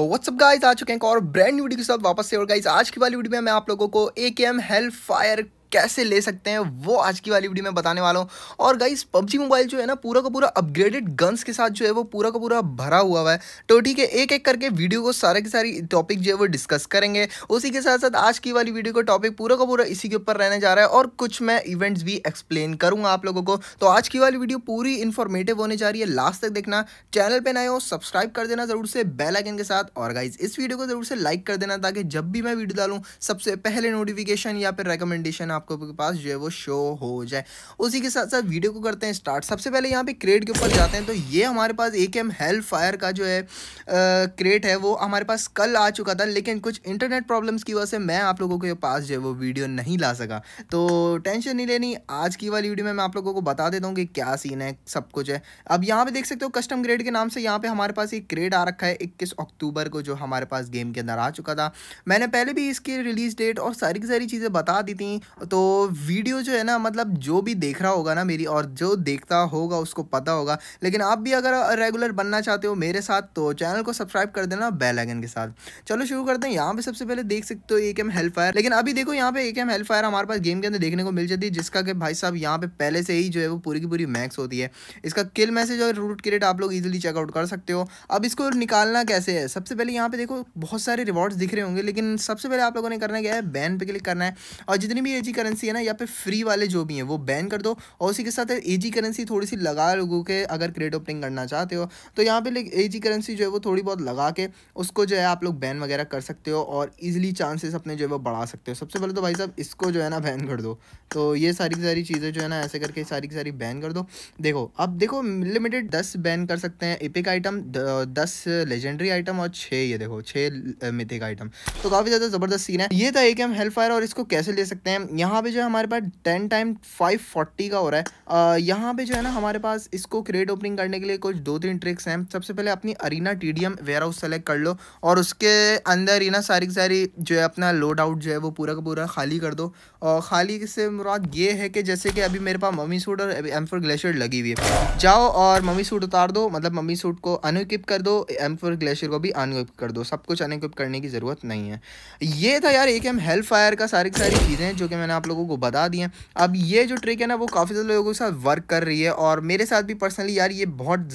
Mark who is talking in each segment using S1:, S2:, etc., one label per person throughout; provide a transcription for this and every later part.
S1: तो what's up guys आ चुके हैं और ब्रांड न्यू वीडियो के साथ वापस से और गाइज आज की वाली वीडियो में मैं आप लोगों को ए के एम हेल्प फायर कैसे ले सकते हैं वो आज की वाली वीडियो में बताने वाला हूँ और गाइस पबजी मोबाइल जो है ना पूरा का पूरा अपग्रेडेड गन्स के साथ जो है वो पूरा का पूरा भरा हुआ है तो ठीक है एक एक करके वीडियो को सारे के सारी टॉपिक जो है वो डिस्कस करेंगे उसी के साथ साथ आज की वाली वीडियो का टॉपिक पूरा का पूरा इसी के ऊपर रहने जा रहा है और कुछ मैं इवेंट्स भी एक्सप्लेन करूँगा आप लोगों को तो आज की वाली वीडियो पूरी इन्फॉर्मेटिव होने जा रही है लास्ट तक देखना चैनल पर नए हो सब्सक्राइब कर देना ज़रूर से बेलाइकन के साथ और गाइज इस वीडियो को ज़रूर से लाइक कर देना ताकि जब भी मैं वीडियो डालूँ सबसे पहले नोटिफिकेशन या फिर रिकमेंडेशन आप आपके पास जो है वो शो हो जाए उसी के साथ साथ वीडियो को करते हैं स्टार्ट सबसे पहले यहाँ पे क्रेट के ऊपर जाते हैं तो ये हमारे पास ए के एम हेल्प फायर का जो है क्रेट है वो हमारे पास कल आ चुका था लेकिन कुछ इंटरनेट प्रॉब्लम्स की वजह से मैं आप लोगों के पास जो है वो वीडियो नहीं ला सका तो टेंशन नहीं लेनी आज की वाली वीडियो में मैं आप लोगों को बता देता हूँ कि क्या सीन है सब कुछ है अब यहाँ पर देख सकते हो कस्टम ग्रेड के नाम से यहाँ पर हमारे पास एक ग्रेड आ रखा है इक्कीस अक्टूबर को जो हमारे पास गेम के अंदर आ चुका था मैंने पहले भी इसकी रिलीज़ डेट और सारी की सारी चीज़ें बता दी थी तो वीडियो जो है ना मतलब जो भी देख रहा होगा ना मेरी और जो देखता होगा उसको पता होगा लेकिन आप भी अगर रेगुलर बनना चाहते हो मेरे साथ तो चैनल को सब्सक्राइब कर देना बेल आइकन के साथ चलो शुरू करते हैं यहाँ पे सबसे पहले देख सकते हो एक एम हेल्प फायर लेकिन अभी देखो यहाँ पे एक एम हेल्प फायर हमारे पास गेम के अंदर देखने को मिल जाती है जिसका कि भाई साहब यहाँ पे पहले से ही जो है वो पूरी की पूरी मैक्स होती है इसका किल मैसेज और रूट क्रिएट आप लोग इजिली चेकआउट कर सकते हो अब इसको निकालना कैसे है सबसे पहले यहाँ पे देखो बहुत सारे रिवॉर्ड्स दिख रहे होंगे लेकिन सबसे पहले आप लोगों ने करना क्या है बैन पे क्लिक करना है और जितनी भी एजी करेंसी है ना यहाँ पे फ्री वाले जो भी हैं वो बैन कर दो और उसी के साथ ए जी करेंसी थोड़ी सी लगा लोगो के अगर क्रेड ओपनिंग करना चाहते हो तो यहाँ पे ए जी करेंसी जो है वो थोड़ी बहुत लगा के उसको जो है आप लोग बैन वगैरह कर सकते हो और ईजिली चांसेस अपने जो है वो बढ़ा सकते हो सबसे पहले तो भाई साहब इसको जो है ना बैन कर दो तो ये सारी की सारी चीज़ें जो है ना ऐसे करके सारी की सारी बैन कर दो देखो अब देखो लिमिटेड दस बैन कर सकते हैं एपिक आइटम दस लेजेंडरी आइटम और छः ये देखो छः मिथिक आइटम तो काफ़ी ज़्यादा ज़बरदस्त सीन है ये था एक एम हेल्प फायर और इसको कैसे ले सकते हैं यहाँ यहाँ पे जो है हमारे पास टेन टाइम फाइव फोर्टी का हो रहा है यहाँ पे जो है ना हमारे पास इसको क्रिएट ओपनिंग करने के लिए कुछ दो तीन ट्रिक्स हैं सबसे पहले अपनी arena T D M warehouse select कर लो और उसके अंदर ही ना सारी की सारी जो है अपना लोड आउट जो है वो पूरा का पूरा खाली कर दो और खाली से मुराद ये है कि जैसे कि अभी मेरे पास मम्मी सूट और एम फोर ग्लेशियर लगी हुई है जाओ और मम्मी सूट उतार दो मतलब मम्मी सूट को अनइक्विप कर दो एम फोर ग्लेशियर को भी अनइक्विप कर दो सब कुछ अनइक्विप करने की ज़रूरत नहीं है ये था यार एक एम हेल्प फायर का सारी की सारी चीज़ें जो कि मैंने मैंने आप लोगों को बता दिए अब ये जो ट्रिक है ना वो काफ़ी ज़्यादा लोगों के साथ वर्क कर रही है और मेरे साथ भी पर्सनली यार ये बहुत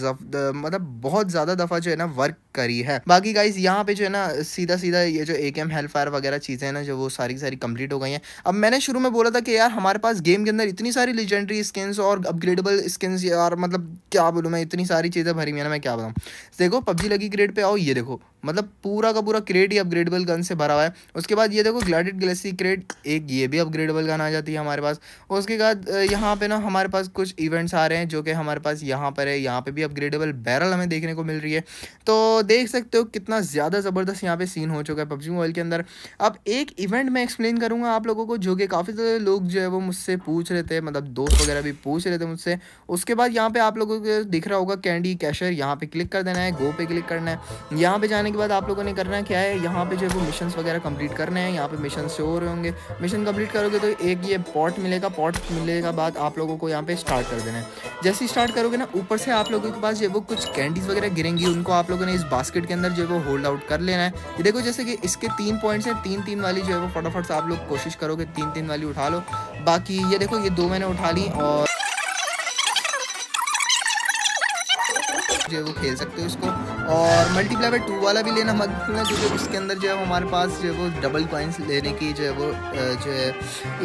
S1: मतलब बहुत ज़्यादा दफ़ा जो है ना वर्क करी है बाकी गाइज यहाँ पे जो है ना सीधा सीधा ये जो ए के एम फायर वगैरह चीज़ें हैं ना जो वो सारी सारी कंप्लीट हो गई हैं अब मैंने शुरू में बोला था कि यार हमारे पास गेम के अंदर इतनी सारी लेजेंडरी स्किन्स और अपग्रेडेबल स्किन्स यार मतलब क्या बोलूँ मैं इतनी सारी चीज़ें भरी हुई है ना मैं क्या बताऊँ देखो पबजी लगी ग्रेड पर आओ ये देखो मतलब पूरा का पूरा क्रेड ही अपग्रेडेबल गन से भरा हुआ है उसके बाद ये देखो ग्लाडेड गलेक्सी क्रेड एक ये भी अपग्रेडेबल गन आ जाती है हमारे पास और उसके बाद यहाँ पे ना हमारे पास कुछ इवेंट्स आ रहे हैं जो कि हमारे पास यहाँ पर है यहाँ पर भी अपग्रेडेबल बैरल हमें देखने को मिल रही है तो देख सकते हो कितना ज़्यादा ज़बरदस्त यहाँ पर सीन हो चुका है पबजी मोबाइल के अंदर अब एक इवेंट मैं एक्सप्लेन करूँगा आप लोगों को जो कि काफ़ी सारे लोग जो है वो मुझसे पूछ रहे थे मतलब दोस्त वगैरह भी पूछ रहे थे मुझसे उसके बाद यहाँ पर आप लोगों को दिख रहा होगा कैंडी कैशर यहाँ पर क्लिक कर देना है गो पे क्लिक करना है यहाँ पर जाने के बाद आप लोगों ने करना क्या है यहाँ पे जो है वो मिशन वगैरह कंप्लीट करने हैं यहाँ पे मिशन शो हो रहे होंगे मिशन कंप्लीट करोगे तो एक ये पॉट मिलेगा पॉट मिलने के बाद आप लोगों को यहाँ पे स्टार्ट कर देना है जैसे ही स्टार्ट करोगे ना ऊपर से आप लोगों के पास जो वो कुछ कैंडीज़ वगैरह गिरेंगी उनको आप लोगों ने इस बास्केट के अंदर जो है वो होल्ड आउट कर लेना है ये देखो जैसे कि इसके तीन पॉइंट्स हैं तीन तीन वाली जो है वो फटाफट से आप लोग कोशिश करोगे तीन तीन वाली उठा लो बाकी ये देखो ये दो मैंने उठा ली और जो है वो खेल सकते हो इसको और मल्टीप्लाई टू वाला भी लेना मत भूलना क्योंकि उसके अंदर जो है वो हमारे पास जो है वो डबल कॉइन्स लेने की जो है वो जो है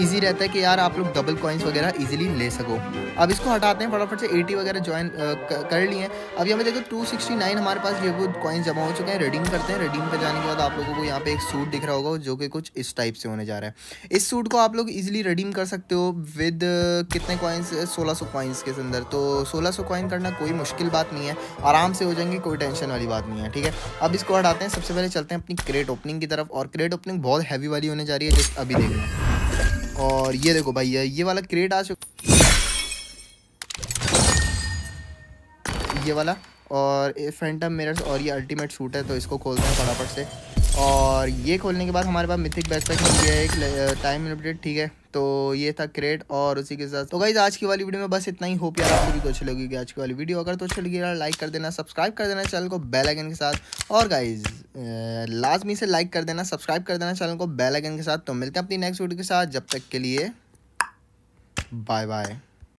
S1: ईजी रहता है कि यार आप लोग डबल कॉइन्स वगैरह ईजिली ले सको अब इसको हटाते हैं फटाफट से एटी वगैरह ज्वाइन कर लिए हैं अब यहाँ पर देखो टू सिक्सटी नाइन हमारे पास जो है वो कॉइन्स जमा हो चुके हैं रिडीम करते हैं रिडीम पर जाने के बाद आप लोगों को यहाँ पे एक सूट दिख रहा होगा जो कि कुछ इस टाइप से होने जा रहा है इस सूट को आप लोग ईजिली रिडीम कर सकते हो विद कितने कॉइन्स सोलह सौ कॉइन्स के अंदर तो सोलह सौ कॉइन करना कोई मुश्किल बात नहीं है आराम से हो जाएंगे कोई टेंशन वाली बात नहीं है ठीक है अब इसको हटाते हैं सबसे पहले चलते हैं अपनी क्रेट ओपनिंग की तरफ और क्रेट ओपनिंग बहुत हैवी वाली होने जा रही है जस्ट अभी देख देखना और ये देखो भाई ये वाला क्रेट आ चुका ये वाला और ये फैंटम मिरर्स और ये अल्टीमेट सूट है तो इसको खोलते हैं फटाफट से और ये खोलने के बाद हमारे पास मिथिक बैकपैक मिल गया एक टाइम लिमिटेड ठीक है तो ये था क्रेट और उसी के साथ तो गाइज आज की वाली वीडियो में बस इतना ही होप यार आपको भी तो अच्छी लगेगी आज की वाली वीडियो अगर तो अच्छी लगी लाइक कर देना सब्सक्राइब कर देना चैनल को बेल आइकन के साथ और गाइज लाजमी से लाइक कर देना सब्सक्राइब कर देना चैनल को बेल आइकन के साथ तो मिलते हैं अपनी नेक्स्ट वीडियो के साथ जब तक के लिए बाय बाय